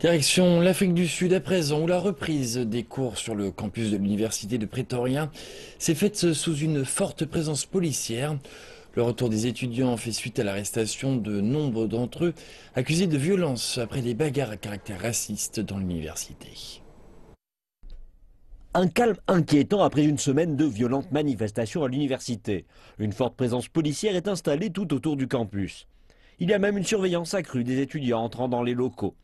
Direction l'Afrique du Sud à présent, où la reprise des cours sur le campus de l'université de Pretoria s'est faite sous une forte présence policière. Le retour des étudiants fait suite à l'arrestation de nombreux d'entre eux accusés de violence après des bagarres à caractère raciste dans l'université. Un calme inquiétant après une semaine de violentes manifestations à l'université. Une forte présence policière est installée tout autour du campus. Il y a même une surveillance accrue des étudiants entrant dans les locaux.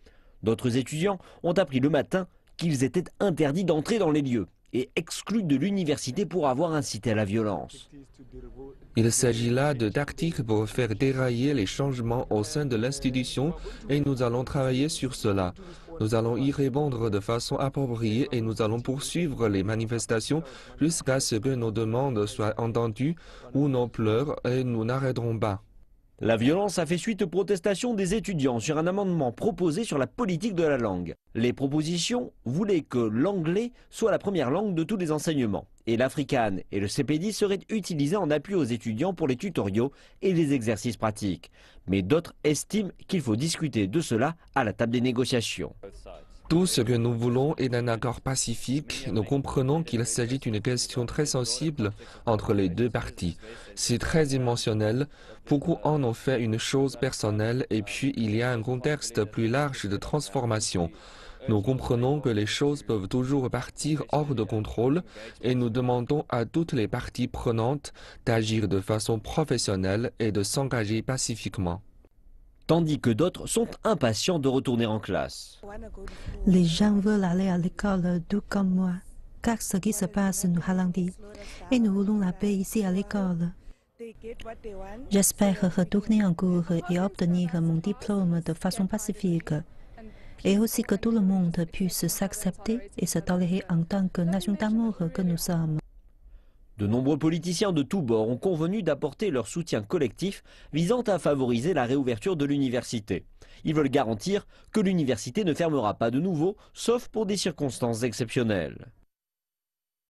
D'autres étudiants ont appris le matin qu'ils étaient interdits d'entrer dans les lieux et exclus de l'université pour avoir incité à la violence. Il s'agit là de tactiques pour faire dérailler les changements au sein de l'institution et nous allons travailler sur cela. Nous allons y répondre de façon appropriée et nous allons poursuivre les manifestations jusqu'à ce que nos demandes soient entendues ou non pleurs et nous n'arrêterons pas. La violence a fait suite aux protestations des étudiants sur un amendement proposé sur la politique de la langue. Les propositions voulaient que l'anglais soit la première langue de tous les enseignements, et l'afrikan et le CPD seraient utilisés en appui aux étudiants pour les tutoriaux et les exercices pratiques. Mais d'autres estiment qu'il faut discuter de cela à la table des négociations. Tout ce que nous voulons est d'un accord pacifique. Nous comprenons qu'il s'agit d'une question très sensible entre les deux parties. C'est très dimensionnel. Beaucoup en ont fait une chose personnelle et puis il y a un contexte plus large de transformation. Nous comprenons que les choses peuvent toujours partir hors de contrôle et nous demandons à toutes les parties prenantes d'agir de façon professionnelle et de s'engager pacifiquement tandis que d'autres sont impatients de retourner en classe. Les gens veulent aller à l'école, tout comme moi, car ce qui se passe nous ralentit, et nous voulons la paix ici à l'école. J'espère retourner en cours et obtenir mon diplôme de façon pacifique, et aussi que tout le monde puisse s'accepter et se tolérer en tant que nation d'amour que nous sommes. De nombreux politiciens de tous bords ont convenu d'apporter leur soutien collectif visant à favoriser la réouverture de l'université. Ils veulent garantir que l'université ne fermera pas de nouveau, sauf pour des circonstances exceptionnelles.